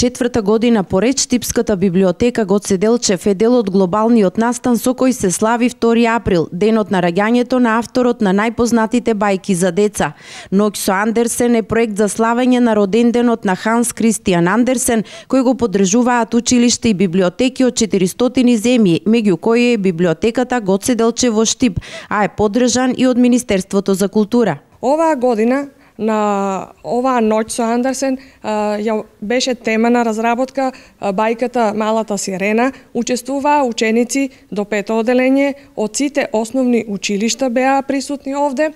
четврта година пореч Типската библиотека го Делчев е дел од глобалниот настан со кој се слави 2 април, денот на раѓањето на авторот на најпознатите бајки за деца. Ноќ со Андерсен е проект за славење на роденденот на Ханс Кристијан Андерсен, кој го поддржуваат училиште и библиотеки од 400 земји, меѓу кои е библиотеката Гоце во Штип, а е поддржан и од Министерството за култура. Оваа година на оваа ноќ со Андерсен ја беше тема на разработка бајката Малата сирена. Учествуваа ученици до пето оделење од сите основни училишта беа присутни овде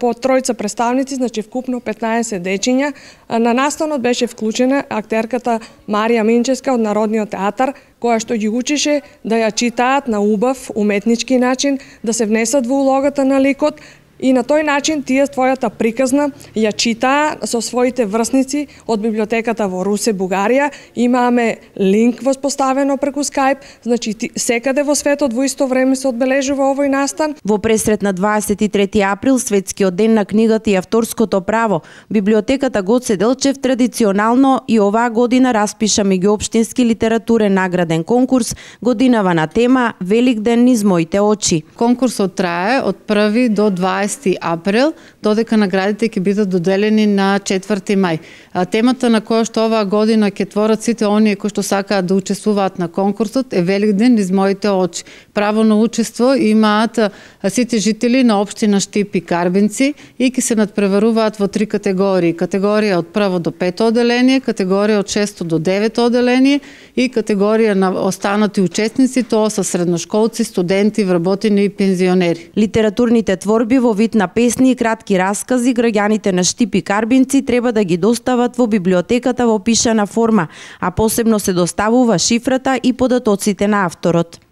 по тројца представници, значи вкупно 15 дечиња. На настанот беше вклучена актерката Марија Минческа од Народниот театар, која што ги учише да ја читаат на убав, уметнички начин, да се внесат во улогата на ликот, И на тој начин тие твојата приказна ја читаа со своите врсници од библиотеката во Русе, Бугарија. Имаме линк воспоставено преку Skype, значи секаде во светот во исто време се одбележува овој настан. Во пресрет на 23 април, светскиот ден на книгата и авторското право, библиотеката Гоце Делчев традиционално и оваа година распиша меѓуопштински литературен награден конкурс годинава на тема Велик ден низ моите очи. Конкурсот трае од 1 до 20 20 април, додека наградите ќе бидат доделени на 4 мај. Темата на која што оваа година ќе творат сите оние кои што сакаат да учествуваат на конкурсот е Велик ден из моите очи. Право на учество имаат сите жители на општина Штип и Карбинци и ќе се надпреваруваат во три категории. Категорија од прво до пето оделение, категорија од шесто до девето оделение и категорија на останати учесници, тоа со средношколци, студенти, вработени и пензионери. Литературните творби во вид на песни и кратки раскази граѓаните на Штипи Карбинци треба да ги достават во библиотеката во пишана форма, а посебно се доставува шифрата и податоците на авторот.